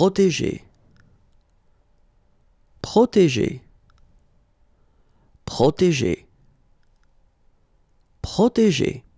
protéger, protéger, protéger, protéger.